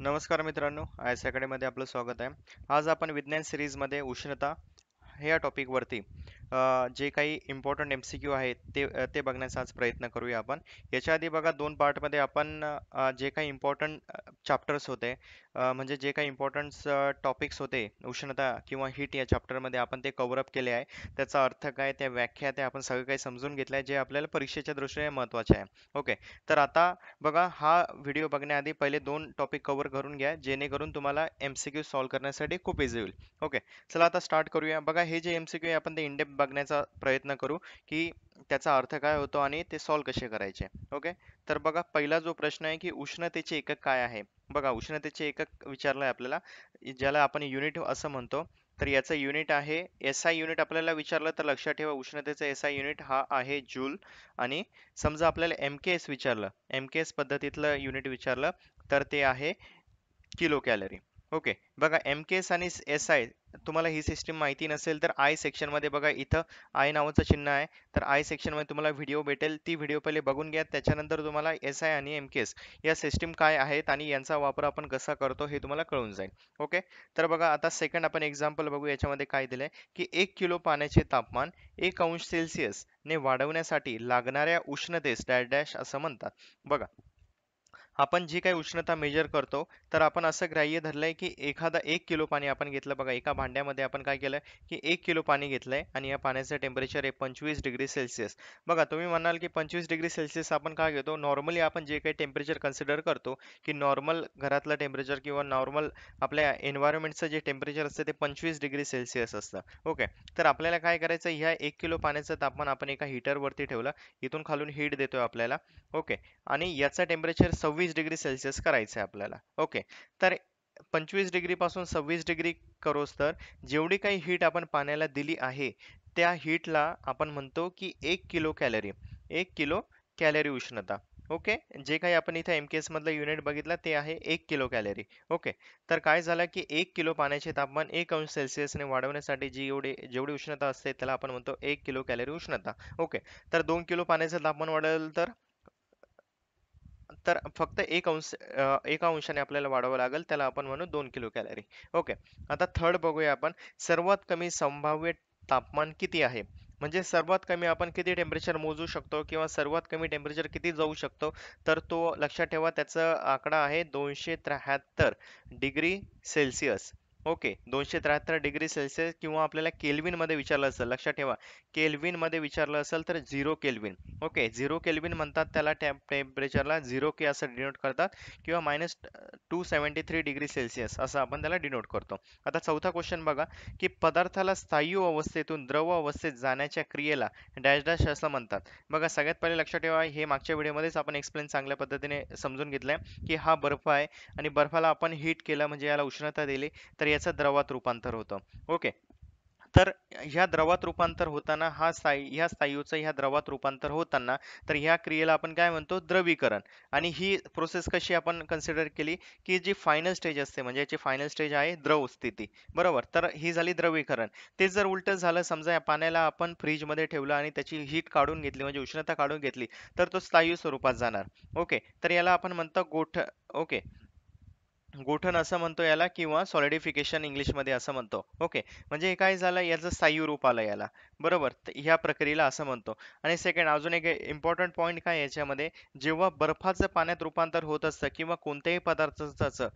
नमस्कार मित्रांनो आयस अकॅडमीमध्ये आपलं स्वागत आहे आज आपण विज्ञान सिरीजमध्ये उष्णता ह्या टॉपिकवरती जे काही इम्पॉर्टंट एम सी क्यू आहेत ते ते बघण्याचा आज प्रयत्न करूया आपण याच्या आधी बघा दोन पार्टमध्ये आपण जे काही इम्पॉर्टंट चॅप्टर्स होते म्हणजे जे काही इम्पॉर्टंट टॉपिक्स होते उष्णता किंवा हिट या चॅप्टरमध्ये आपण ते अप केले आहे त्याचा अर्थ काय त्या व्याख्या त्या आपण सगळं काही समजून घेतलं आहे जे आपल्याला परीक्षेच्या दृष्टीने महत्त्वाचे आहे ओके तर आता बघा हा व्हिडिओ बघण्याआधी पहिले दोन टॉपिक कव्हर करून घ्या जेणेकरून तुम्हाला एम सी क्यू सॉल्व्ह करण्यासाठी खूप इझी होईल ओके चला आता स्टार्ट करूया बघा हे जे एम सी क्यू आपण ते इंडेप बघण्याचा प्रयत्न करू की त्याचा अर्थ काय होतो आणि ते सॉल्व्ह कसे करायचे ओके तर बघा पहिला जो प्रश्न आहे की उष्णतेचे एकक काय आहे बघा उष्णतेचे एकक विचारलं आपल्याला ज्याला आपण युनिट असं म्हणतो तर याचं युनिट आहे एस आय युनिट आपल्याला विचारलं तर लक्षात ठेवा उष्णतेचा एस आय युनिट हा आहे जूल आणि समजा आपल्याला एम के एस विचारलं एम के एस पद्धतीतलं युनिट विचारलं तर ते आहे किलो कॅलरी ओके बघा एम एस आणि एस आय तुम्हाला ही सिस्टीम माहिती नसेल तर आय सेक्शनमध्ये बघा इथं आय नावाचं चिन्ह आहे तर आय सेक्शनमध्ये तुम्हाला व्हिडिओ भेटेल ती व्हिडिओ पहिले बघून घ्या त्याच्यानंतर तुम्हाला एस आय आणि एम एस या सिस्टीम काय आहेत आणि यांचा वापर आपण कसा करतो हे तुम्हाला कळून जाईल ओके तर बघा आता सेकंड आपण एक्झाम्पल बघू याच्यामध्ये काय दिलं की एक किलो पाण्याचे तापमान एक अंश सेल्सिअसने वाढवण्यासाठी लागणाऱ्या उष्णतेस डॅश डॅश असं म्हणतात बघा आपण जी काही उष्णता मेजर करतो तर आपण असं ग्राह्य धरलंय की एखादा एक किलो पाणी आपण घेतलं बघा एका भांड्यामध्ये आपण काय केलं की एक किलो पाणी घेतलंय आणि या पाण्याचं टेम्परेचर आहे पंचवीस डिग्री सेल्सिअस बघा तुम्ही म्हणाल की पंचवीस डिग्री सेल्सिअस आपण काय घेतो नॉर्मली आपण जे काही टेम्परेचर कन्सिडर करतो की नॉर्मल घरातलं टेम्परेचर किंवा नॉर्मल आपल्या एन्व्हायरमेंटचं जे टेम्परेचर असतं ते पंचवीस डिग्री सेल्सिअस असतं ओके तर आपल्याला काय करायचं ह्या एक किलो पाण्याचं तापमान आपण एका हिटरवरती ठेवलं इथून खालून हीट देतोय आपल्याला ओके आणि याचं टेम्परेचर सव्वीस सव्वीस डिग्री सेल्सिअस करायचं आहे आपल्याला ओके तर पंचवीस डिग्रीपासून सव्वीस डिग्री करोस तर जेवढी काही हीट आपण पाण्याला दिली आहे त्या हीटला आपण म्हणतो की एक किलो कॅलरी एक किलो कॅलरी उष्णता ओके जे काही आपण इथे एम के एसमधलं युनिट बघितलं ते आहे एक किलो कॅलरी ओके तर काय झालं की एक किलो पाण्याचे तापमान एक अंश सेल्सिअसने वाढवण्यासाठी जी एवढी जेवढी उष्णता असते त्याला आपण म्हणतो एक किलो कॅलरी उष्णता ओके तर दोन किलो पाण्याचं तापमान वाढवलं तर तर फक्त एक अंश एका अंशाने आपल्याला वाढवावं लागेल त्याला आपण म्हणू दोन किलो कॅलरी ओके आता थर्ड बघूया आपण सर्वात कमी संभाव्य तापमान किती आहे म्हणजे सर्वात कमी आपण किती टेम्परेचर मोजू शकतो किंवा सर्वात कमी टेम्परेचर किती जाऊ शकतो तर तो लक्षात ठेवा त्याचा आकडा आहे दोनशे त्र्याहत्तर डिग्री सेल्सिअस ओके दोनशे त्र्याहत्तर डिग्री सेल्सिअस किंवा आपल्याला मध्ये विचारलं असेल लक्षात ठेवा मध्ये विचारलं असेल तर zero kelvin okay zero kelvin म्हणतात त्याला टेम्परेचरला झिरो के असं डिनोट करतात किंवा minus two seventy three degree Celsius असं आपण त्याला डिनोट करतो आता चौथा क्वेश्चन बघा की पदार्थाला स्थायू अवस्थेतून द्रव अवस्थेत जाण्याच्या क्रियेला डॅश डॅश असं म्हणतात बघा सगळ्यात पहिले लक्षात ठेवा हे मागच्या व्हिडिओमध्येच आपण एक्सप्लेन चांगल्या पद्धतीने समजून घेतलं आहे की हा बर्फ आहे आणि बर्फाला आपण हीट केला म्हणजे याला उष्णता दिली तर याचं द्रवात रूपांतर होतं ओके तर ह्या द्रवात रूपांतर होताना हा स्थायी ह्या स्थायूचं ह्या द्रवात रूपांतर होताना तर ह्या क्रियेला आपण काय म्हणतो द्रवीकरण आणि ही प्रोसेस कशी आपण कन्सिडर केली की जी फायनल स्टेज असते म्हणजे याची फायनल स्टेज आहे द्रव स्थिती बरोबर तर ही झाली द्रवीकरण ते जर उलट झालं समजा या पाण्याला आपण फ्रीजमध्ये ठेवलं आणि त्याची हीट काढून घेतली म्हणजे उष्णता काढून घेतली तर तो स्थायू स्वरूपात जाणार ओके तर याला आपण म्हणतो गोठ ओके गोठण असं म्हणतो याला किंवा सॉलिडिफिकेशन इंग्लिशमध्ये असं म्हणतो ओके म्हणजे काय झालं याचं स्थायू रूप आलं याला बरोबर ह्या प्रक्रियेला असं म्हणतो आणि सेकंड अजून एक इम्पॉर्टंट पॉईंट काय याच्यामध्ये जेव्हा बर्फाचं पाण्यात रूपांतर होत असतं किंवा कोणत्याही पदार्थाचं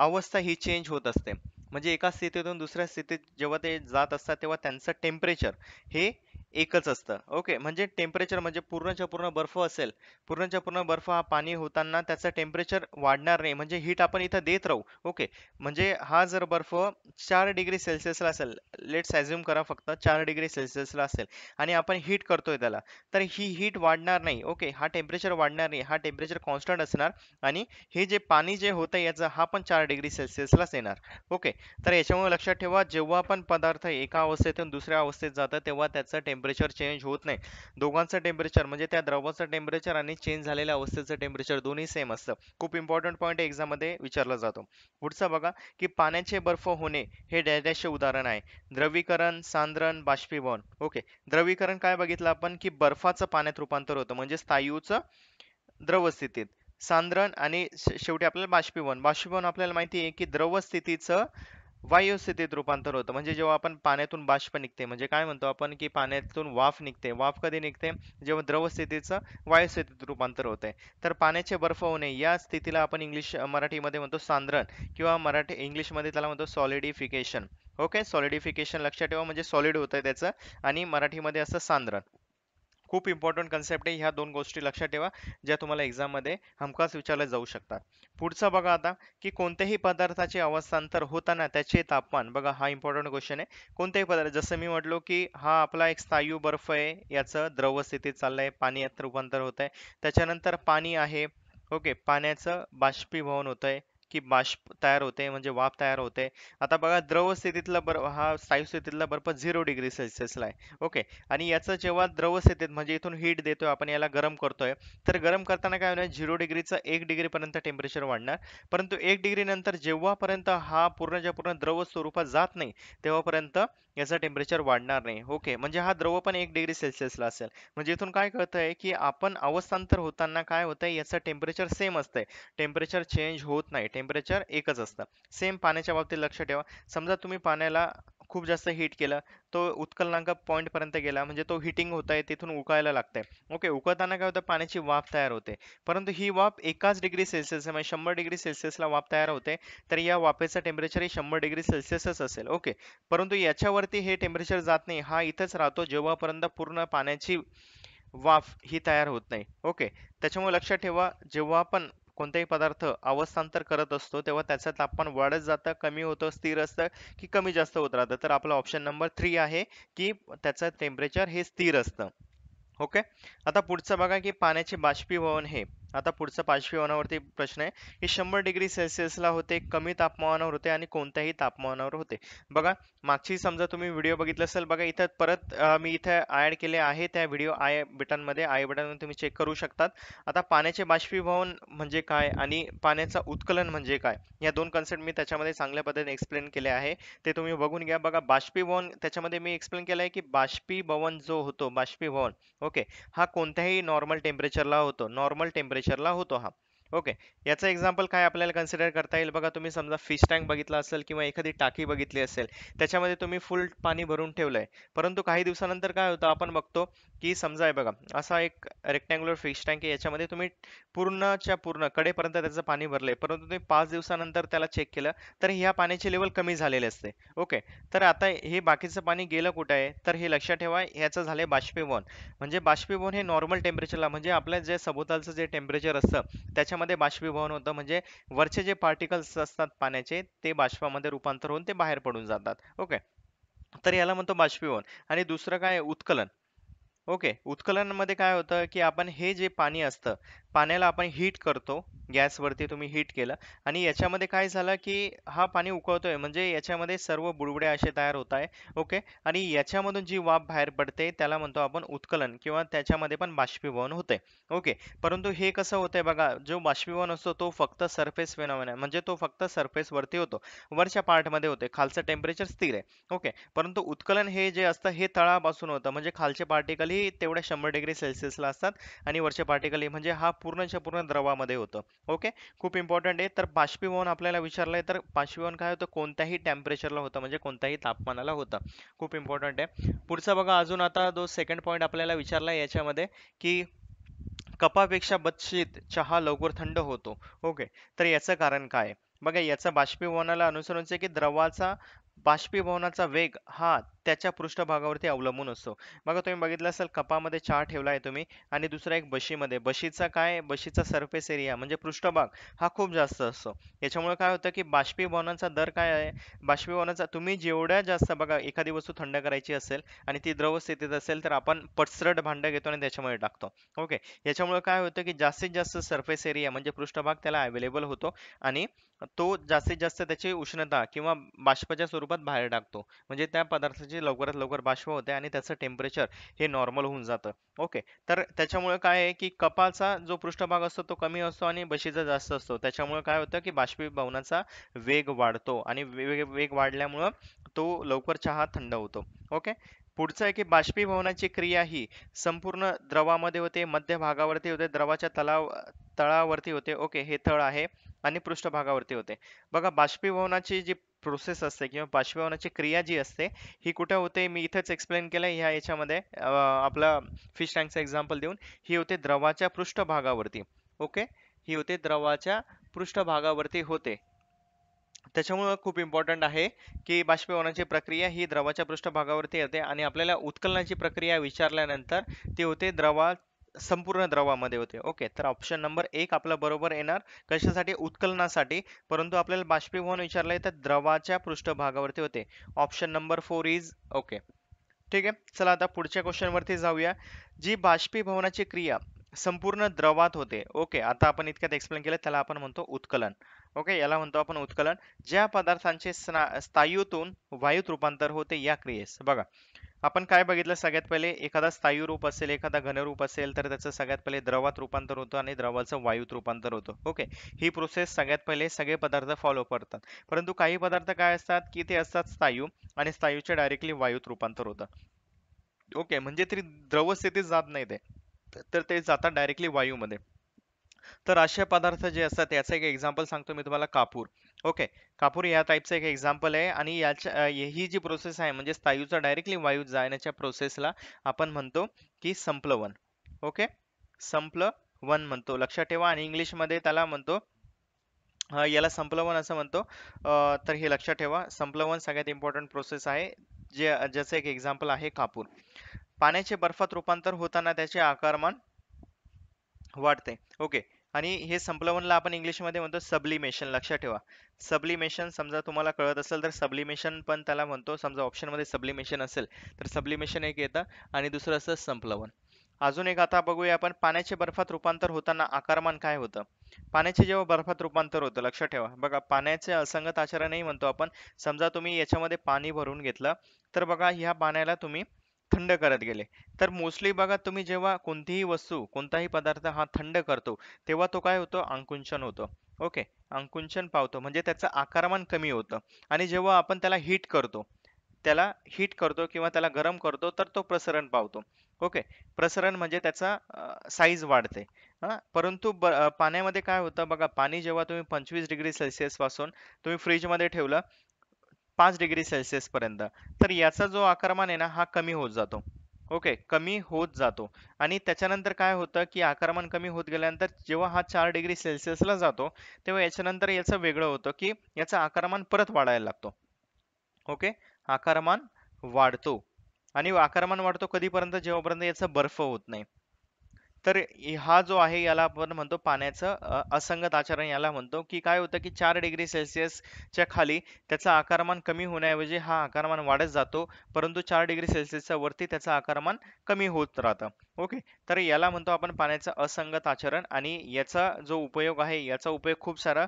अवस्था ही चेंज होत असते म्हणजे एका स्थितीतून दुसऱ्या स्थितीत जेव्हा ते जात असतात तेव्हा त्यांचं टेम्परेचर हे एकच असतं ओके म्हणजे टेम्परेचर म्हणजे पूर्णच्या पूर्ण बर्फ असेल पूर्णच्या पूर्ण बर्फ हा पाणी होताना त्याचं टेम्परेचर वाढणार नाही म्हणजे हीट आपण इथं देत राहू ओके म्हणजे हा जर बर्फ चार डिग्री सेल्सिअसला असेल लेट्स ॲझ्युम करा फक्त चार डिग्री सेल्सिअसला असेल आणि आपण हीट करतोय त्याला तर ही हीट वाढणार नाही ओके हा टेम्परेचर वाढणार नाही हा टेम्परेचर कॉन्स्टंट असणार आणि हे जे पाणी जे होतं याचं हा पण चार डिग्री सेल्सिअसलाच येणार ओके तर याच्यामुळे लक्षात ठेवा जेव्हा पण पदार्थ एका अवस्थेतून दुसऱ्या अवस्थेत जातं तेव्हा त्याचं टेम्परेचर टेम्परेचर चेंज होत नाही दोघांचं टेम्परेचर म्हणजे त्या द्रवाचं टेम्परेचर आणि चेंज झालेल्या अवस्थेचं टेम्परेचर दोन्ही सेम असतं खूप इम्पॉर्टंट पॉईंट एक्झाममध्ये विचारला जातो पुढचा बघा की पाण्याचे बर्फ होणे हे डॅडॅशचे उदाहरण आहे द्रवीकरण सांद्रण बाष्पीभवन ओके द्रवीकरण काय बघितलं आपण की बर्फाचं पाण्यात रूपांतर होतं म्हणजे स्थायूचं द्रवस्थितीत सांद्रण आणि शेवटी आपल्याला बाष्पीभवन बाष्पीभवन आपल्याला माहिती आहे की द्रवस्थितीचं स्थितीत रूपांतर होतं म्हणजे जेव्हा आपण पाण्यातून बाष्प निघते म्हणजे काय म्हणतो आपण की पाण्यातून वाफ निघते वाफ कधी निघते जेव्हा द्रवस्थितीचं वायुस्थितीत रूपांतर होते तर पाण्याचे बर्फ होणे या स्थितीला आपण इंग्लिश मराठीमध्ये म्हणतो सांद्रण किंवा मराठी इंग्लिशमध्ये त्याला म्हणतो सॉलिडिफिकेशन ओके सॉलिडिफिकेशन लक्षात ठेवा म्हणजे सॉलिड होतं त्याचं आणि मराठीमध्ये असं सांद्रण खूप इम्पॉर्टंट कन्सेप्ट आहे ह्या दोन गोष्टी लक्षात ठेवा ज्या तुम्हाला एक्झाममध्ये हमखास विचारल्या जाऊ शकतात पुढचा बघा आता की कोणत्याही पदार्थाचे अवस्थांतर होताना त्याचे तापमान बघा हा इम्पॉर्टंट क्वेश्चन आहे कोणत्याही पदार्थ जसं मी म्हटलो की हा आपला एक स्थायू बर्फ आहे याचं द्रव स्थितीत चाललंय पाण्यात रूपांतर होत आहे त्याच्यानंतर पाणी आहे ओके पाण्याचं बाष्पीभवन होतंय की बाष्प तयार होते म्हणजे वाफ तयार होते आता बघा द्रव स्थितीतला बर हा स्थायू स्थितीतला बर्फ झिरो डिग्री सेल्सिअसला आहे ओके आणि याचं जेव्हा द्रव स्थितीत म्हणजे इथून हीट देतोय आपण याला गरम करतोय तर गरम करताना काय होणार झिरो डिग्रीचं एक डिग्रीपर्यंत टेम्परेचर वाढणार परंतु एक डिग्री नंतर जेव्हापर्यंत हा पूर्णच्या पूर्ण द्रव स्वरूपात जात नाही तेव्हापर्यंत याचा टेम्परेचर वाढणार नाही ओके म्हणजे हा द्रव पण एक डिग्री सेल्सिअसला असेल म्हणजे इथून काय आहे की आपण अवस्थांतर होताना काय होतंय याचं टेम्परेचर सेम असतंय टेम्परेचर चेंज होत नाही टेम्परेचर एकच असतं सेम पाण्याच्या बाबतीत लक्ष ठेवा समजा तुम्ही पाण्याला खूप जास्त हीट केलं तो उत्कलनांक पर्यंत गेला म्हणजे तो हिटिंग होत आहे तिथून उकळायला लागतंय ओके उकळताना काय होतं पाण्याची वाफ तयार होते परंतु ही वाफ एकाच डिग्री सेल्सिअस म्हणजे शंभर डिग्री सेल्सिअसला वाफ तयार होते तर या वाफेचं टेम्परेचर हे शंभर डिग्री सेल्सिअसच असेल ओके परंतु याच्यावरती हे टेम्परेचर जात नाही हा इथंच राहतो जेव्हापर्यंत पूर्ण पाण्याची वाफ ही तयार होत नाही ओके त्याच्यामुळे लक्षात ठेवा जेव्हा आपण कोणताही पदार्थ अवस्थांतर करत असतो तेव्हा त्याचं तापमान वाढत जातं कमी होतं स्थिर असतं की कमी जास्त होत राहतं तर आपला ऑप्शन नंबर थ्री आहे की त्याचं टेम्परेचर हे स्थिर असतं ओके आता पुढचं बघा की पाण्याचे बाष्पीभवन हे आता पुढचा पाचवी वनावरती प्रश्न आहे की शंभर डिग्री सेल्सिअसला होते कमी तापमानावर होते आणि कोणत्याही तापमानावर होते बघा मागची समजा तुम्ही व्हिडिओ बघितला असेल बघा इथं परत मी इथं ॲड केले आहे त्या व्हिडिओ आय बटनमध्ये आय बटन तुम्ही चेक करू शकतात आता पाण्याचे बाष्पीभवन म्हणजे काय आणि पाण्याचं उत्कलन म्हणजे काय या दोन कन्सेप्ट मी त्याच्यामध्ये चांगल्या पद्धतीने एक्सप्लेन केले आहे ते तुम्ही बघून घ्या बघा बाष्पीभवन त्याच्यामध्ये मी एक्सप्लेन केलं आहे की बाष्पीभवन जो होतो बाष्पीभवन ओके हा कोणत्याही नॉर्मल टेम्परेचरला होतो नॉर्मल टेम्परेचर प्रेशरला होतो हा ओके याचं एक्झाम्पल काय आपल्याला कन्सिडर करता येईल बघा तुम्ही समजा फिश टँक बघितला असेल किंवा एखादी टाकी बघितली असेल त्याच्यामध्ये तुम्ही फुल पाणी भरून ठेवलं आहे परंतु काही दिवसानंतर काय होतं आपण बघतो की समजा आहे बघा असा एक रेक्टँग्युलर फिश टँक आहे याच्यामध्ये तुम्ही पूर्णच्या पूर्ण कडेपर्यंत त्याचं पाणी भरलं आहे परंतु तुम्ही पाच दिवसानंतर त्याला चेक केलं तर ह्या पाण्याचे लेवल कमी झालेले असते ओके तर आता हे बाकीचं पाणी गेलं कुठं आहे तर हे लक्षात ठेवा ह्याचं झालं बाष्पीभवन म्हणजे बाष्पीभवन हे नॉर्मल टेम्परेचरला म्हणजे आपल्या जे सभोवतालचं जे टेम्परेचर असतं त्याच्या मध्ये बाष्पीभवन होतं म्हणजे वरचे जे पार्टिकल्स असतात पाण्याचे ते बाष्पामध्ये रूपांतर होऊन ते बाहेर पडून जातात ओके तर याला म्हणतो बाष्पीभवन आणि दुसरं काय उत्कलन ओके उत्कलनमध्ये काय होतं की आपण हे जे पाणी असतं पाण्याला आपण हीट करतो गॅसवरती तुम्ही हीट केलं आणि याच्यामध्ये काय झालं की हा पाणी उकळतोय म्हणजे याच्यामध्ये सर्व बुडबुड्या असे तयार होत आहे ओके आणि याच्यामधून जी वाफ बाहेर पडते त्याला म्हणतो आपण उत्कलन किंवा त्याच्यामध्ये पण बाष्पीभवन होते ओके परंतु हे कसं होतंय बघा जो बाष्पीभवन असतो तो फक्त सरफेस आहे म्हणजे तो फक्त सरफेसवरती होतो वरच्या पार्टमध्ये होते खालचं टेम्परेचर स्थिर आहे ओके परंतु उत्कलन हे जे असतं हे तळापासून होतं म्हणजे खालचे पार्टिकल तेवढ्या शंभर डिग्री सेल्सिअसला असतात आणि वरचे पार्टिकल म्हणजे हा पूर्णच्या पूर्ण द्रवामध्ये होतं ओके खूप इम्पॉर्टंट आहे तर बाष्पीभवन आपल्याला विचारलं आहे तर बाष्पीभवन काय होतं कोणत्याही टेम्परेचरला होतं म्हणजे कोणत्याही तापमानाला होतं खूप इम्पॉर्टंट आहे पुढचा बघा अजून आता जो सेकंड पॉईंट आपल्याला विचारला आहे याच्यामध्ये की कपापेक्षा बचशीत चहा लवकर थंड होतो ओके तर याचं कारण काय बघा याचा बाष्पीभवनाला अनुसरूनच की द्रवाचा बाष्पीभवनाचा वेग हा त्याच्या पृष्ठभागावरती अवलंबून असतो बघा तुम्ही बघितलं असेल कपामध्ये चहा ठेवला आहे तुम्ही आणि दुसरा एक बशीमध्ये बशीचा काय बशीचा सरफेस एरिया म्हणजे पृष्ठभाग हा खूप जास्त असतो याच्यामुळे काय होतं की बाष्पीभवनाचा दर काय आहे बाष्पीभवनाचा तुम्ही जेवढ्या जास्त बघा एखादी वस्तू थंड करायची असेल आणि ती द्रव स्थितीत असेल तर आपण पटसरट भांडं घेतो आणि त्याच्यामध्ये टाकतो ओके याच्यामुळे काय होतं की जास्तीत जास्त सरफेस एरिया म्हणजे पृष्ठभाग त्याला अवेलेबल होतो आणि तो जास्तीत जास्त त्याची उष्णता किंवा बाष्पाच्या स्वरूपात बाहेर टाकतो म्हणजे त्या पदार्थाची जे लवकरात लवकर बाष्प होते आणि त्याचं टेम्परेचर हे नॉर्मल होऊन जातं ओके तर त्याच्यामुळे काय आहे की कपाचा जो पृष्ठभाग असतो तो कमी असतो आणि बशीचा जास्त असतो त्याच्यामुळे काय होतं की बाष्पीभवनाचा वेग वाढतो आणि वेग वेग वाढल्यामुळं तो लवकर चहा थंड होतो ओके पुढचं आहे की बाष्पीभवनाची क्रिया ही संपूर्ण द्रवामध्ये होते मध्य भागावरती होते द्रवाच्या तलाव तळावरती होते ओके हे तळ आहे आणि पृष्ठभागावरती होते बघा बाष्पीभवनाची जी प्रोसेस असते किंवा बाष्पीभवनाची क्रिया जी असते ही कुठे होते मी इथंच एक्सप्लेन केलं ह्या याच्यामध्ये आपला फिश टँकचं एक्झाम्पल देऊन ही होते द्रवाच्या पृष्ठभागावरती ओके ही होते द्रवाच्या पृष्ठभागावरती होते त्याच्यामुळं खूप इम्पॉर्टंट आहे की बाष्पीभवनाची प्रक्रिया ही द्रवाच्या पृष्ठभागावरती येते आणि आपल्याला उत्कलनाची प्रक्रिया विचारल्यानंतर ती होते द्रवा संपूर्ण द्रवामध्ये होते ओके तर ऑप्शन नंबर एक आपला बरोबर येणार कशासाठी उत्कलनासाठी परंतु आपल्याला बाष्पीभवन विचारलंय तर द्रवाच्या पृष्ठभागावरती होते option number four is okay ठीक आहे चला आता पुढच्या क्वेश्चनवरती जाऊया जी बाष्पीभवनाची क्रिया संपूर्ण द्रवात होते ओके आता आपण इतक्यात एक्सप्लेन केलं त्याला आपण म्हणतो उत्कलन ओके याला म्हणतो आपण उत्कलन ज्या पदार्थांचे स्थायूतून वायूत रूपांतर होते या क्रियेस बघा आपण काय बघितलं सगळ्यात पहिले एखादा स्थायू रूप असेल एखादा घनरूप असेल तर त्याचं सगळ्यात पहिले द्रवात रूपांतर होतं आणि द्रवाचं वायूत रूपांतर होतं ओके ही प्रोसेस सगळ्यात पहिले सगळे पदार्थ फॉलो करतात परंतु काही पदार्थ काय असतात की ते असतात स्थायू आणि स्थायूचे डायरेक्टली वायूत रूपांतर होतं ओके म्हणजे तरी द्रवस्थितीत जात नाही ते तर ते जातात डायरेक्टली वायूमध्ये तर अशा पदार्थ जे असतात याचं एक एक्झाम्पल सांगतो मी तुम्हाला कापूर ओके कापूर या टाईपचं एक एक्झाम्पल आहे आणि याच्या ही जी प्रोसेस आहे म्हणजे स्थायूचा डायरेक्टली वायू जाण्याच्या प्रोसेसला आपण म्हणतो की संप्लवन ओके संपलं वन म्हणतो लक्षात ठेवा आणि इंग्लिशमध्ये त्याला म्हणतो याला संपलवन असं म्हणतो तर हे लक्षात ठेवा संपलवन सगळ्यात इम्पॉर्टंट प्रोसेस आहे जे ज्याचं एक एक्झाम्पल आहे कापूर पाण्याचे बर्फात रूपांतर होताना त्याचे आकारमान वाढते ओके आणि हे संप्लवनला आपण इंग्लिशमध्ये म्हणतो सबलिमेशन लक्षात ठेवा सबलिमेशन समजा तुम्हाला कळत असेल तर सबलिमेशन पण त्याला म्हणतो समजा ऑप्शनमध्ये सबलिमेशन असेल तर सबलिमेशन एक येतं आणि दुसरं असं संप्लवन अजून एक आता बघूया आपण पाण्याचे बर्फात रूपांतर होताना आकारमान काय होतं पाण्याचे जेव्हा बर्फात रूपांतर होतं लक्षात ठेवा बघा पाण्याचे असंगत आचरणही म्हणतो आपण समजा तुम्ही याच्यामध्ये पाणी भरून घेतलं तर बघा ह्या पाण्याला तुम्ही थंड करत गेले तर मोस्टली बघा तुम्ही जेव्हा कोणतीही वस्तू कोणताही पदार्थ हा थंड करतो तेव्हा तो काय होतो अंकुंचन होतो ओके अंकुंचन पावतो म्हणजे त्याचं आकारमान कमी होतं आणि जेव्हा आपण त्याला हीट करतो त्याला हीट करतो किंवा त्याला गरम करतो तर तो प्रसरण पावतो ओके प्रसरण म्हणजे त्याचा साईज वाढते परंतु पाण्यामध्ये काय होतं बघा पाणी जेव्हा तुम्ही पंचवीस डिग्री सेल्सिअस पासून तुम्ही फ्रीजमध्ये ठेवलं पाच डिग्री सेल्सिअस पर्यंत तर याचा जो आकारमान आहे ना हा कमी होत जातो ओके कमी होत जातो आणि त्याच्यानंतर काय होतं की आकारमान कमी होत गेल्यानंतर जेव्हा हा चार डिग्री सेल्सिअसला जातो तेव्हा याच्यानंतर याचं वेगळं होतं की याचा आकारमान परत वाढायला लागतो ओके आकारमान वाढतो आणि आकारमान वाढतो कधीपर्यंत जेव्हापर्यंत याचा बर्फ होत नाही तर हा जो आहे याला आपण म्हणतो पाण्याचं असंगत आचरण याला म्हणतो की काय होतं की चार डिग्री सेल्सिअसच्या खाली त्याचा आकारमान कमी होण्याऐवजी हा आकारमान वाढत जातो परंतु चार डिग्री सेल्सिअसच्या वरती त्याचा आकारमान कमी होत राहतं ओके तर याला म्हणतो आपण पाण्याचं असंगत आचरण आणि याचा जो उपयोग आहे याचा उपयोग खूप सारा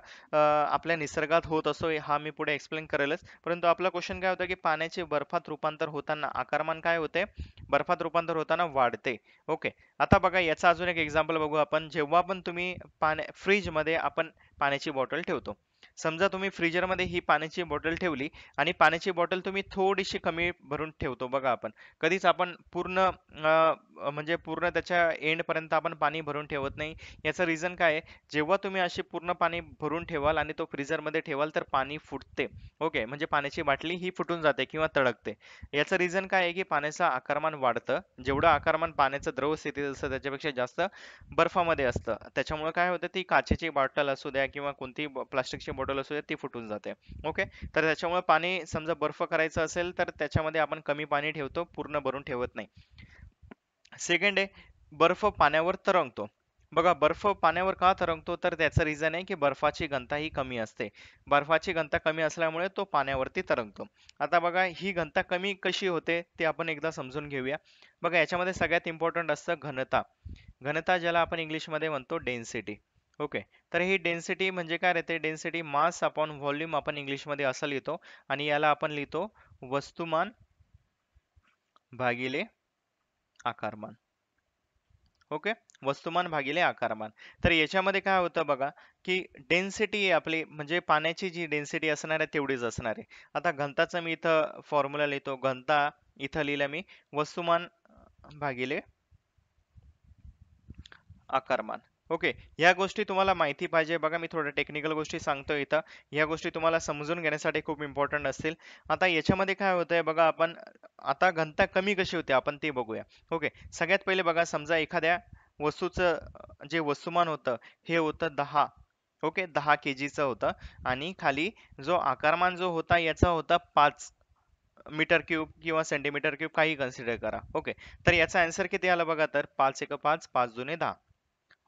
आपल्या निसर्गात होत असतो हा मी पुढे एक्सप्लेन करेलच परंतु आपला क्वेश्चन काय होता की पाण्याचे बर्फात रूपांतर होताना आकारमान काय होते बर्फात रूपांतर होताना वाढते ओके आता बघा याचा अजून एक एक्झाम्पल बघू आपण जेव्हा पण तुम्ही पाण्या फ्रीजमध्ये आपण पाण्याची बॉटल ठेवतो समजा तुम्ही फ्रीजरमध्ये ही पाण्याची बॉटल ठेवली आणि पाण्याची बॉटल तुम्ही थोडीशी कमी भरून ठेवतो बघा आपण कधीच आपण पूर्ण म्हणजे पूर्ण त्याच्या एंडपर्यंत आपण पाणी भरून ठेवत नाही याचं रिझन काय आहे जेव्हा तुम्ही अशी पूर्ण पाणी भरून ठेवाल आणि तो फ्रीजरमध्ये ठेवाल तर पाणी फुटते ओके म्हणजे पाण्याची बाटली ही फुटून जाते किंवा तडकते याचं रिझन काय आहे की पाण्याचं आकारमान वाढतं जेवढं आकारमान पाण्याचं द्रव स्थितीत असतं त्याच्यापेक्षा जास्त बर्फामध्ये असतं त्याच्यामुळे काय होतं ती काचेची बॉटल असू द्या किंवा कोणती प्लास्टिकची बॉटल बॉटल असू द्या ती फुटून जाते ओके तर त्याच्यामुळे पाणी समजा बर्फ करायचं असेल तर त्याच्यामध्ये आपण कमी पाणी ठेवतो पूर्ण भरून ठेवत नाही सेकंड आहे बर्फ पाण्यावर तरंगतो बघा बर्फ पाण्यावर का तरंगतो तर त्याचं रिझन आहे की बर्फाची घनता ही कमी असते बर्फाची घनता कमी असल्यामुळे तो पाण्यावरती तरंगतो आता बघा ही घनता कमी कशी होते ते आपण एकदा समजून घेऊया बघा याच्यामध्ये सगळ्यात इम्पॉर्टंट असतं घनता घनता ज्याला आपण इंग्लिशमध्ये म्हणतो डेन्सिटी ओके तर ही डेन्सिटी म्हणजे काय राहते डेन्सिटी मास अपॉन व्हॉल्यूम आपण इंग्लिशमध्ये असं लिहितो आणि याला आपण लिहितो वस्तुमान भागिले आकारमान ओके वस्तुमान भागिले आकारमान तर याच्यामध्ये काय होतं बघा की डेन्सिटी आपली म्हणजे पाण्याची जी डेन्सिटी असणार आहे तेवढीच असणार आहे आता घनताचं मी इथं फॉर्म्युला लिहितो घनता इथं लिहिलं मी वस्तुमान भागिले आकारमान ओके ह्या गोष्टी तुम्हाला माहिती पाहिजे बघा मी थोड्या टेक्निकल गोष्टी सांगतो इथं ह्या गोष्टी तुम्हाला समजून घेण्यासाठी खूप इम्पॉर्टंट असतील आता याच्यामध्ये काय होतं आहे बघा आपण आता घनता कमी कशी होते आपण ते बघूया ओके सगळ्यात पहिले बघा समजा एखाद्या वस्तूचं जे वस्तुमान होतं हे होतं दहा ओके दहा के जीचं होतं आणि खाली जो आकारमान जो होता याचा होता पाच मीटर क्यूब किंवा सेंटीमीटर क्यूब काही कन्सिडर करा ओके तर याचा आन्सर किती आला बघा तर पाच एक पाच पाच जुने दहा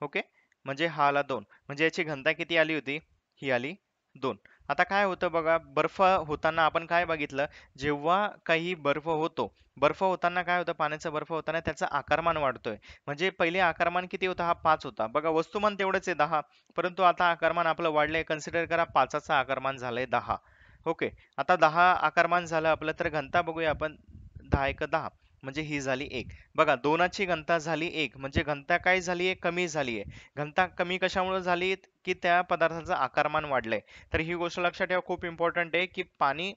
ओके म्हणजे हा आला दोन म्हणजे याची घनता किती आली होती ही आली दोन आता काय होतं बघा बर्फ होताना आपण काय बघितलं जेव्हा काही बर्फ होतो बर्फ होताना काय होतं पाण्याचा बर्फ होताना त्याचा आकारमान वाढतोय म्हणजे पहिले आकारमान किती होतं हा पाच होता बघा वस्तुमान तेवढंच आहे दहा परंतु आता आकारमान आपलं वाढलंय कन्सिडर करा पाचाचं आकारमान झालंय दहा ओके आता दहा आकारमान झालं आपलं तर घनता बघूया आपण दहा एक दहा म्हणजे ही झाली एक बघा दोनाची घनता झाली एक म्हणजे घनता काय झाली आहे कमी झाली आहे घनता कमी कशामुळे झाली की त्या पदार्थाचा आकारमान वाढलंय तर ही गोष्ट लक्षात ठेवा खूप इम्पॉर्टंट आहे की पाणी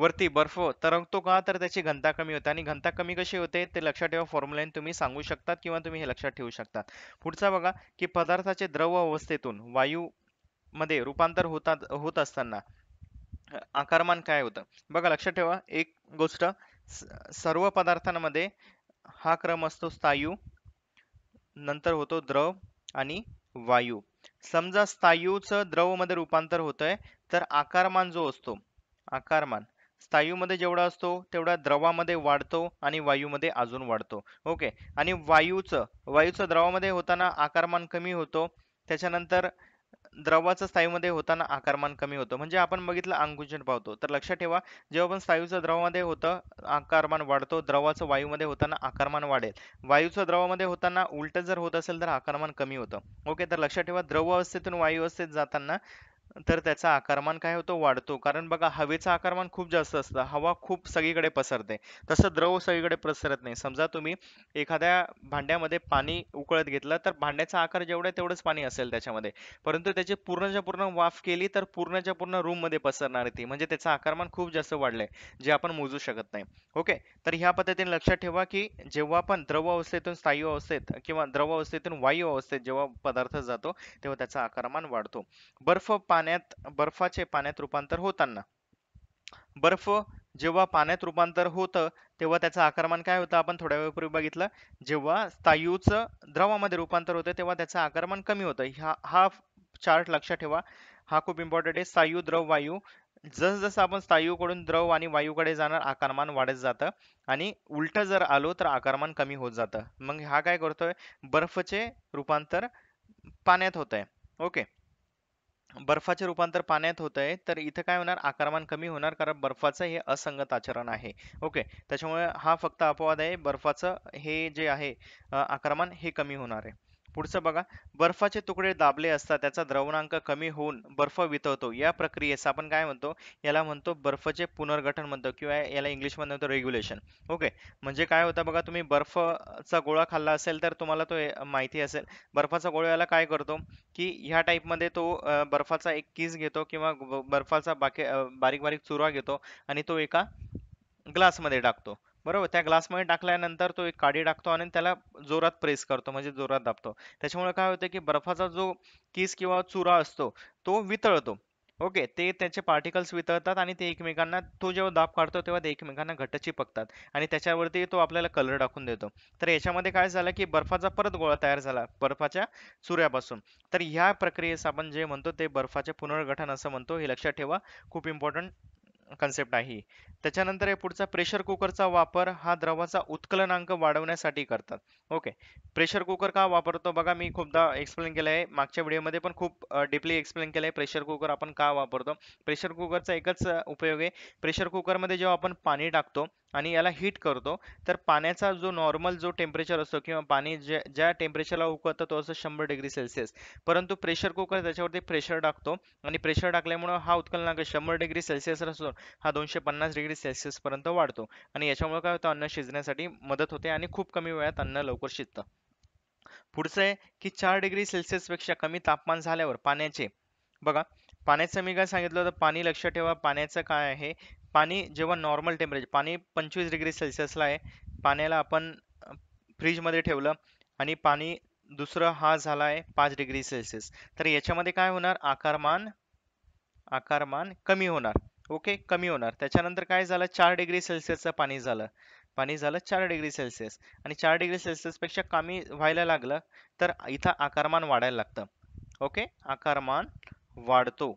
वरती बर्फ तरंगतो का तर त्याची घनता कमी होते आणि घनता कमी कशी होते ते लक्षात ठेवा फॉर्म्युलाने तुम्ही सांगू शकतात किंवा तुम्ही हे लक्षात ठेवू शकता पुढचा बघा की पदार्थाचे द्रव अवस्थेतून वायू मध्ये रूपांतर होतात होत असताना आकारमान काय होतं बघा लक्षात ठेवा एक गोष्ट सर्व पदार्थांमध्ये हा क्रम असतो स्थायू नंतर होतो द्रव आणि वायू समजा स्थायूचं द्रवमध्ये रूपांतर होतंय तर आकारमान जो असतो आकारमान स्थायूमध्ये जेवढा असतो तेवढा द्रवामध्ये वाढतो आणि वायूमध्ये अजून वाढतो ओके आणि वायूचं वायूचं द्रवामध्ये होताना आकारमान कमी होतो त्याच्यानंतर द्रवाचा स्थायूमध्ये होताना आकारमान कमी होतं म्हणजे आपण बघितलं अंकुजन पावतो तर लक्षात ठेवा जेव्हा आपण स्थायूचं द्रवामध्ये होतं आकारमान वाढतो द्रवाचं वायूमध्ये होताना आकारमान वाढेल वायूचं द्रवामध्ये होताना उलट जर होत असेल तर आकारमान कमी होतं ओके तर लक्षात ठेवा द्रव अवस्थेतून वायू अवस्थेत जाताना तर त्याचा आकारमान काय होतो वाढतो कारण बघा हवेचा आकारमान खूप जास्त असतं हवा खूप सगळीकडे पसरते तसं द्रव सगळीकडे पसरत नाही समजा तुम्ही एखाद्या भांड्यामध्ये पाणी उकळत घेतलं तर भांड्याचा आकार जेवढा तेवढंच पाणी असेल त्याच्यामध्ये परंतु त्याची पूर्णच्या पूर्ण वाफ केली तर पूर्णच्या पूर्ण रूम मध्ये पसरणार ती म्हणजे त्याचं आकारमान खूप जास्त वाढलंय जे आपण मोजू शकत नाही ओके तर ह्या पद्धतीने लक्षात ठेवा की जेव्हा आपण द्रव अवस्थेतून स्थायू अवस्थेत किंवा द्रव अवस्थेतून वायू अवस्थेत जेव्हा पदार्थ जातो तेव्हा त्याचा आकारमान वाढतो बर्फ पाणी पाण्यात बर्फाचे पाण्यात रूपांतर होताना बर्फ जेव्हा पाण्यात रूपांतर होतं तेव्हा त्याचं आकारमान काय होतं आपण थोड्या वेळपूर्वी बघितलं जेव्हा स्थायूचं द्रवामध्ये रूपांतर होतं तेव्हा त्याचं आकारमान कमी होतं हा चार्ट लक्षात ठेवा हा खूप इम्पॉर्टंट आहे स्थायू द्रव वायू जसजसं आपण स्थायूकडून द्रव आणि वायूकडे जाणार आकारमान वाढत जातं आणि उलटं जर आलो तर आकारमान कमी होत जातं मग हा काय करतोय बर्फचे रूपांतर पाण्यात होत आहे ओके बर्फाचे रूपांतर पाण्यात होत आहे तर इथं काय होणार आकारमान कमी होणार कारण बर्फाचं हे असंगत आचरण आहे ओके त्याच्यामुळे हा फक्त अपवाद आहे बर्फाचं हे जे आहे आकारमान हे कमी होणार आहे पुढचं बघा बर्फाचे तुकडे दाबले असता त्याचा द्रवणांक कमी होऊन बर्फ वितवतो या प्रक्रियेस आपण काय म्हणतो याला म्हणतो बर्फचे पुनर्गठन म्हणतो किंवा याला इंग्लिशमध्ये म्हणतो रेग्युलेशन ओके म्हणजे काय होतं बघा तुम्ही बर्फचा गोळा खाल्ला असेल तर तुम्हाला तो माहिती असेल बर्फाचा गोळा याला काय करतो की ह्या टाईपमध्ये तो बर्फाचा एक किस घेतो किंवा बर्फाचा बाकी बारीक बारीक चुरा घेतो आणि तो एका ग्लासमध्ये टाकतो बरोबर त्या ग्लासमध्ये टाकल्यानंतर तो एक काडी टाकतो आणि त्याला जोरात प्रेस करतो म्हणजे जोरात दाबतो त्याच्यामुळे काय होतं की बर्फाचा जो किस किंवा चुरा असतो तो वितळतो ओके ते त्याचे पार्टिकल्स वितळतात आणि ते एकमेकांना तो जेव्हा दाब काढतो तेव्हा ते एकमेकांना घट्ट चिपकतात आणि त्याच्यावरती तो आपल्याला कलर टाकून देतो तर याच्यामध्ये काय झालं की बर्फाचा परत गोळा तयार झाला बर्फाच्या चुऱ्यापासून तर ह्या प्रक्रियेस आपण जे म्हणतो ते बर्फाचे पुनर्गठन असं म्हणतो हे लक्षात ठेवा खूप इम्पॉर्टंट कन्सेप्ट आहे त्याच्यानंतर आहे पुढचा प्रेशर कुकरचा वापर हा द्रवाचा उत्कलनांक वाढवण्यासाठी करतात ओके प्रेशर कुकर का वापरतो बघा मी खूपदा एक्सप्लेन केलं आहे मागच्या व्हिडिओमध्ये पण खूप डीपली एक्सप्लेन केलं आहे प्रेशर कुकर आपण का वापरतो प्रेशर कुकरचा एकच उपयोग आहे प्रेशर कुकरमध्ये जेव्हा आपण पाणी टाकतो आणि याला हीट करतो तर पाण्याचा जो नॉर्मल जो टेम्परेचर असतो किंवा पाणी ज्या ज्या टेम्परेचरला उकळतं तो असतो शंभर डिग्री सेल्सिअस परंतु प्रेशर कुकर त्याच्यावरती प्रेशर टाकतो आणि प्रेशर टाकल्यामुळं हा उत्कलनांक शंभर डिग्री सेल्सिअस असतो हा दोनशे पन्नास डिग्री सेल्सिअसपर्यंत वाढतो आणि याच्यामुळे काय होतं अन्न शिजण्यासाठी मदत होते आणि खूप कमी वेळात अन्न लवकर शिजतं पुढचं आहे की चार डिग्री सेल्सिअसपेक्षा कमी तापमान झाल्यावर पाण्याचे बघा पाण्याचं मी काय सांगितलं होतं पाणी लक्षात ठेवा पाण्याचं काय आहे पाणी जेव्हा नॉर्मल टेम्परेचर पाणी पंचवीस डिग्री सेल्सिअसला आहे पाण्याला आपण फ्रीजमध्ये ठेवलं आणि पाणी दुसरं हा झाला आहे पाच डिग्री सेल्सिअस तर याच्यामध्ये काय होणार आकारमान आकारमान कमी होणार ओके कमी होणार त्याच्यानंतर काय झालं चार डिग्री सेल्सिअसचं पाणी झालं पाणी झालं चार डिग्री सेल्सिअस आणि चार डिग्री सेल्सिअसपेक्षा कमी व्हायला लागलं तर इथं आकारमान वाढायला लागतं ओके आकारमान वाढतो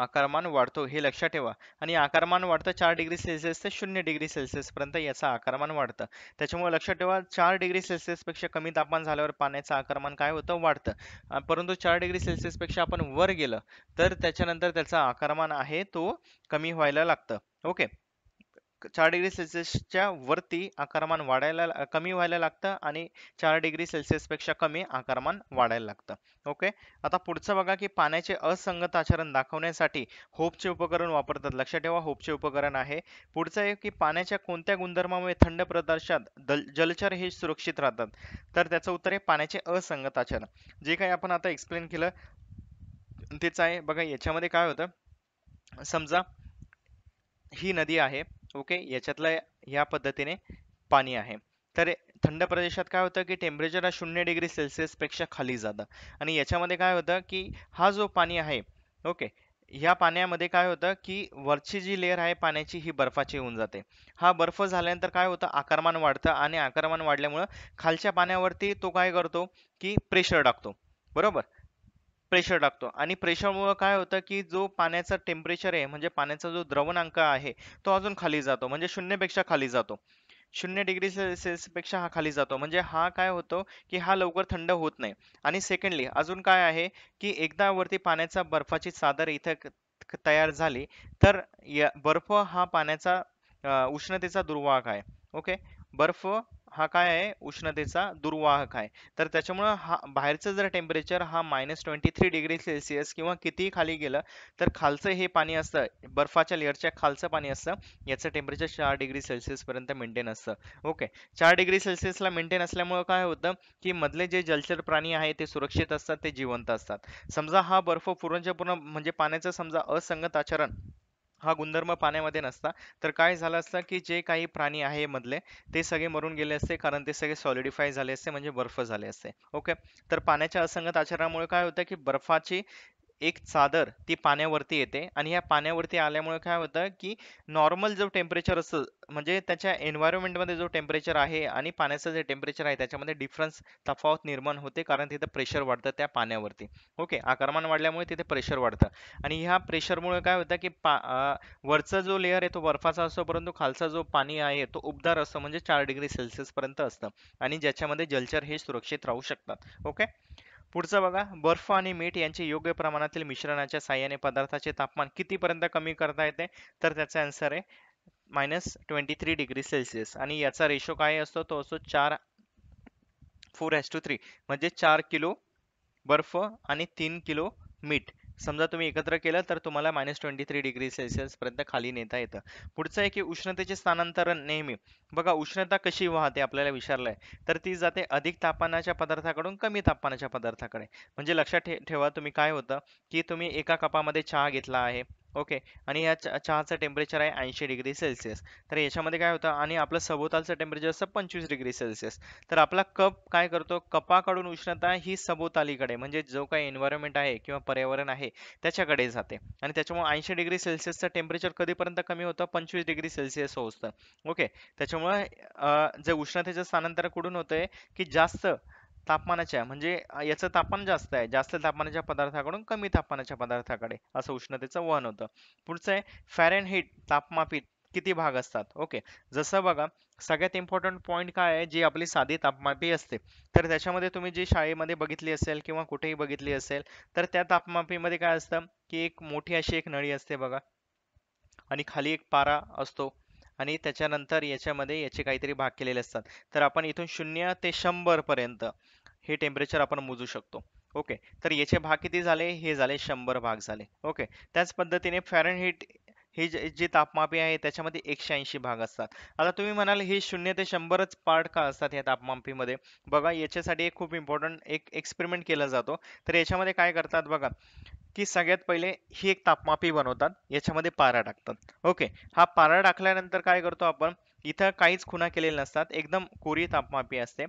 आकारमान वाढतो हे लक्षात ठेवा आणि आकारमान वाढतं चार डिग्री सेल्सिअस ते शून्य डिग्री सेल्सिअसपर्यंत याचं आकारमान वाढतं त्याच्यामुळे लक्षात ठेवा चार डिग्री सेल्सिअसपेक्षा कमी तापमान झाल्यावर पाण्याचं आकारमान काय होतं वाढतं परंतु चार डिग्री सेल्सिअसपेक्षा आपण वर गेलं तर त्याच्यानंतर त्याचा आकारमान आहे तो कमी व्हायला लागतं ओके चार डिग्री सेल्सिअसच्या वरती आकारमान वाढायला कमी व्हायला लागतं आणि चार डिग्री सेल्सिअसपेक्षा कमी आकारमान वाढायला लागतं ओके आता पुढचं बघा की पाण्याचे असंगत आचरण दाखवण्यासाठी होपचे उपकरण वापरतात लक्षात ठेवा होपचे उपकरण आहे पुढचं आहे की पाण्याच्या कोणत्या गुणधर्मामुळे थंड प्रदेशात जलचर हे सुरक्षित राहतात तर त्याचं उत्तर आहे पाण्याचे असंगत आचरण जे काही आपण आता एक्सप्लेन केलं तेच आहे बघा याच्यामध्ये काय होतं समजा ही नदी आहे ओके याच्यातलं ह्या पद्धतीने पाणी आहे तर थंड प्रदेशात काय होतं की टेम्परेचर हा शून्य डिग्री सेल्सिअसपेक्षा खाली जातं आणि याच्यामध्ये काय होतं की हा जो पाणी आहे ओके ह्या पाण्यामध्ये काय होतं की वरची जी लेअर आहे पाण्याची ही बर्फाची होऊन जाते हा बर्फ झाल्यानंतर काय होतं आकारमान वाढतं आणि आकारमान वाढल्यामुळं खालच्या पाण्यावरती तो काय करतो की प्रेशर टाकतो बरोबर प्रेशर टाकतो आणि प्रेशरमुळं काय होतं की जो पाण्याचा टेम्परेचर आहे म्हणजे पाण्याचा जो द्रवणांक आहे तो अजून खाली जातो म्हणजे शून्यपेक्षा खाली जातो शून्य डिग्री सेल्सिअसपेक्षा हा खाली जातो म्हणजे हा काय होतो की हा लवकर थंड होत नाही आणि सेकंडली अजून काय आहे की एकदा वरती पाण्याचा बर्फाची चादर इथं तयार झाली तर या बर्फ हा पाण्याचा उष्णतेचा दुर्वाहक आहे ओके बर्फ हा काय आहे उष्णतेचा दुर्वाहक आहे तर त्याच्यामुळं हा बाहेरचं जर टेम्परेचर हा minus twenty three degree Celsius किंवा कितीही खाली गेलं तर खालचं हे पाणी असतं बर्फाच्या लेअरच्या खालचं पाणी असतं याचं टेम्परेचर चार डिग्री पर्यंत मेंटेन असतं ओके चार डिग्री सेल्सिअसला मेंटेन असल्यामुळं काय होतं की मधले जे जलचर प्राणी आहे ते सुरक्षित असतात ते जिवंत असतात समजा हा बर्फ पूर्णच्या पूर्ण म्हणजे पाण्याचं समजा असंगत आचरण हा गुणधर्म पाण्यामध्ये नसता तर काय झालं असतं की जे काही प्राणी आहे मधले ते सगळे मरून गेले असते कारण ते सगळे सॉलिडिफाई झाले असते म्हणजे बर्फ झाले असते ओके तर पाण्याच्या असंगत आचरणामुळे काय होतं की बर्फाची एक चादर ती पाण्यावरती येते आणि या पाण्यावरती आल्यामुळे काय होतं की नॉर्मल जो टेम्परेचर असतं म्हणजे त्याच्या एन्व्हायरमेंटमध्ये जो टेम्परेचर आहे आणि पाण्याचं जे टेम्परेचर आहे त्याच्यामध्ये डिफरन्स तफावत निर्माण होते कारण तिथं प्रेशर वाढतं त्या पाण्यावरती ओके आकारमान वाढल्यामुळे तिथे प्रेशर वाढतं आणि ह्या प्रेशरमुळे काय होतं की पा वरचा जो लेअर आहे तो बर्फाचा असतो परंतु खालचा जो पाणी आहे तो उबदार असतो म्हणजे चार डिग्री सेल्सिअसपर्यंत असतं आणि ज्याच्यामध्ये जलचर हे सुरक्षित राहू शकतात ओके पुढचं बघा बर्फ आणि मीठ यांचे योग्य प्रमाणातील मिश्रणाच्या साह्याने पदार्थाचे तापमान कितीपर्यंत कमी करता येते तर त्याचा आन्सर आहे minus twenty three degree Celsius आणि याचा रेशो काय असतो तो असतो चार फोर एस टू थ्री म्हणजे चार किलो बर्फ आणि तीन किलो मीठ समजा तुम्ही एकत्र केलं तर तुम्हाला मायनस ट्वेंटी थ्री डिग्री पर्यंत खाली नेता येतं पुढचं आहे की उष्णतेचे स्थानांतरण नेहमी बघा उष्णता कशी वाहते आपल्याला विचारलंय तर ती जाते अधिक तापमानाच्या पदार्थाकडून कमी तापमानाच्या पदार्थाकडे म्हणजे लक्षात ठेवा तुम्ही काय होतं की तुम्ही एका कपामध्ये चहा घेतला आहे ओके आणि या चहाचं टेम्परेचर आहे ऐंशी डिग्री सेल्सिअस तर याच्यामध्ये काय होतं आणि आपलं सभोवतालचं टेम्परेचर असतं पंचवीस डिग्री सेल्सिअस तर आपला कप काय करतो कपाकडून उष्णता ही सभोवतालीकडे म्हणजे जो काही एन्व्हायरमेंट आहे किंवा पर्यावरण आहे त्याच्याकडे जाते आणि त्याच्यामुळे ऐंशी डिग्री सेल्सिअसचं टेम्परेचर कधीपर्यंत कमी होतं पंचवीस डिग्री सेल्सिअस होतं ओके त्याच्यामुळे जे उष्णतेचं स्थानांतर कुठून होतंय की जास्त तापमानाच्या म्हणजे याचं तापमान जास्त आहे जास्त तापमानाच्या पदार्थाकडून कमी तापमानाच्या पदार्थाकडे असं उष्णतेचं वहन होतं पुढचं आहे फॅरेन हिट तापमापित किती भाग असतात ओके जसं बघा सगळ्यात इम्पॉर्टंट पॉईंट काय आहे जी आपली साधी तापमापी असते तर त्याच्यामध्ये तुम्ही जी शाळेमध्ये बघितली असेल किंवा कुठेही बघितली असेल तर त्या तापमापीमध्ये काय असतं की एक मोठी अशी एक नळी असते बघा आणि खाली एक पारा असतो आणि त्याच्यानंतर याच्यामध्ये याचे काहीतरी भाग केलेले असतात तर आपण इथून शून्य ते शंभर पर्यंत हे टेम्परेचर आपण मोजू शकतो ओके तर याचे भाग किती झाले हे झाले शंभर भाग झाले ओके त्याच पद्धतीने हिट हे जे जे तापमापे आहे त्याच्यामध्ये एकशे ऐंशी भाग असतात आता तुम्ही म्हणाल हे शून्य ते शंभरच पार्ट का असतात या तापमापीमध्ये बघा याच्यासाठी एक खूप इम्पॉर्टंट एक एक्सपेरिमेंट केला जातो तर याच्यामध्ये काय करतात बघा की सगळ्यात पहिले ही एक तापमापी बनवतात याच्यामध्ये पारा टाकतात ओके हा पारा टाकल्यानंतर काय करतो आपण इथं काहीच खुणा केलेल्या नसतात एकदम कोरी तापमापी असते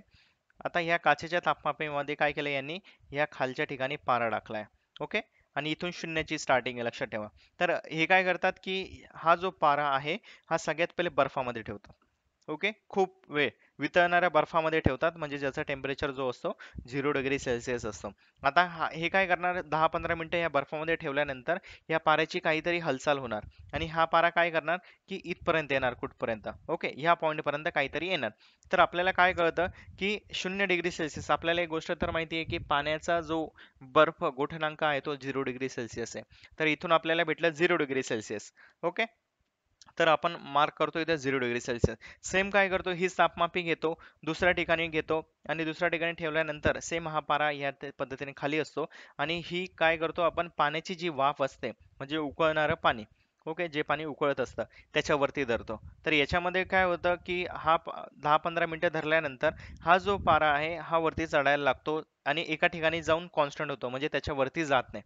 आता ह्या काचेच्या तापमापेमध्ये काय केलं यांनी ह्या खालच्या ठिकाणी पारा टाकलाय ओके आणि इथून शून्याची स्टार्टिंग आहे लक्षात ठेवा तर हे काय करतात की हा जो पारा आहे हा सगळ्यात पहिले बर्फामध्ये ठेवतो ओके खूप वेळ वितळणाऱ्या बर्फामध्ये ठेवतात म्हणजे ज्याचा टेम्परेचर जो असतो झिरो डिग्री सेल्सिअस असतो आता हा हे काय करणार दहा पंधरा मिनटं या बर्फामध्ये ठेवल्यानंतर या पाऱ्याची काहीतरी हालचाल होणार आणि हा पारा काय करणार की इथपर्यंत येणार कुठपर्यंत ओके ह्या पॉईंटपर्यंत काहीतरी येणार तर आपल्याला काय कळतं की शून्य डिग्री सेल्सिअस आपल्याला एक गोष्ट तर माहिती आहे की पाण्याचा जो बर्फ गोठणांक आहे तो झिरो डिग्री सेल्सिअस आहे तर इथून आपल्याला भेटलं झिरो डिग्री सेल्सिअस ओके तर आपण मार्क करतो इथे झिरो डिग्री सेल्सिअस सेम काय करतो ही तापमापी घेतो दुसऱ्या ठिकाणी घेतो आणि दुसऱ्या ठिकाणी ठेवल्यानंतर सेम हा पारा या पद्धतीने खाली असतो आणि ही काय करतो आपण पाण्याची जी वाफ असते म्हणजे उकळणारं पाणी ओके जे पाणी उकळत असतं त्याच्यावरती धरतो तर याच्यामध्ये काय होतं की हा दहा पंधरा मिनटं धरल्यानंतर हा जो पारा आहे हा वरती चढायला लागतो आणि एका ठिकाणी जाऊन कॉन्स्टंट होतो म्हणजे त्याच्यावरती जात नाही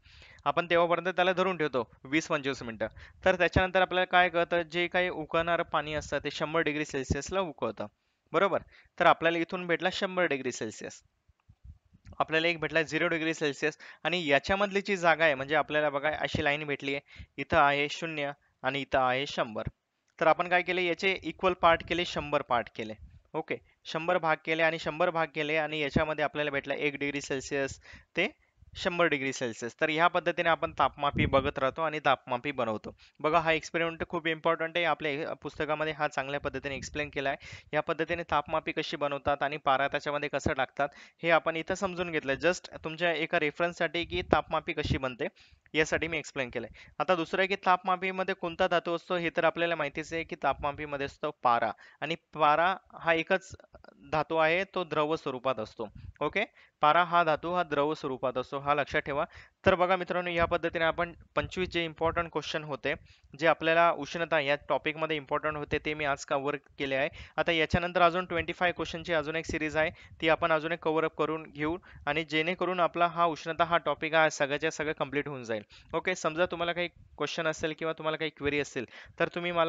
आपण तेव्हापर्यंत त्याला धरून ठेवतो वीस पंचवीस मिनटं तर त्याच्यानंतर आपल्याला काय कळतं जे काही उकळणारं पाणी असतं ते शंभर डिग्री सेल्सिअसला उकळतं बरोबर तर आपल्याला इथून भेटला शंभर डिग्री सेल्सिअस आपल्याला एक भेटला झिरो डिग्री सेल्सिअस आणि याच्यामधली जी जागा आहे म्हणजे आपल्याला बघा अशी लाईन भेटली आहे इथं आहे शून्य आणि इथं आहे शंभर तर आपण काय केले याचे इक्वल पार्ट केले शंभर पार्ट केले ओके शंभर भाग केले आणि शंभर भाग केले आणि याच्यामध्ये आपल्याला भेटला एक डिग्री सेल्सिअस ते शंभर डिग्री सेल्सिअस तर ह्या पद्धतीने आपण तापमापी बघत राहतो आणि तापमापी बनवतो बघा हा एक्सपेरिमेंट खूप इम्पॉर्टंट आहे आपल्या पुस्तकामध्ये हा चांगल्या पद्धतीने एक्सप्लेन केला आहे या पद्धतीने तापमापी कशी बनवतात आणि पारा त्याच्यामध्ये कसं टाकतात हे आपण इथं समजून घेतलं जस्ट तुमच्या एका रेफरन्ससाठी की तापमापी कशी बनते यासाठी मी एक्सप्लेन केलं आता दुसरं आहे की तापमापीमध्ये कोणता धातू असतो हे तर आपल्याला माहितीच आहे की तापमापीमध्ये असतो पारा आणि पारा हा एकच धातू आहे तो द्रव स्वरूपात असतो ओके पारा हा धातू हा द्रव स्वरूपात असतो हा लक्षात ठेवा तर बघा मित्रांनो या पद्धतीने आपण पंचवीस जे इम्पॉर्टंट क्वेश्चन होते जे आपल्याला उष्णता या टॉपिकमध्ये इम्पॉर्टंट होते ते मी आज कव्हर केले आहे आता याच्यानंतर अजून ट्वेंटी फाय क्वेश्चनची अजून एक सिरीज आहे ती आपण अजून एक कव्हरअप करून घेऊ आणि जेणेकरून आपला हा उष्णता हा टॉपिक हा सगळ्याच्या सगळं कंप्लीट होऊन जाईल ओके समजा तुम्हाला काही क्वेश्चन असेल किंवा तुम्हाला काही क्वेरी असेल तर तुम्ही मला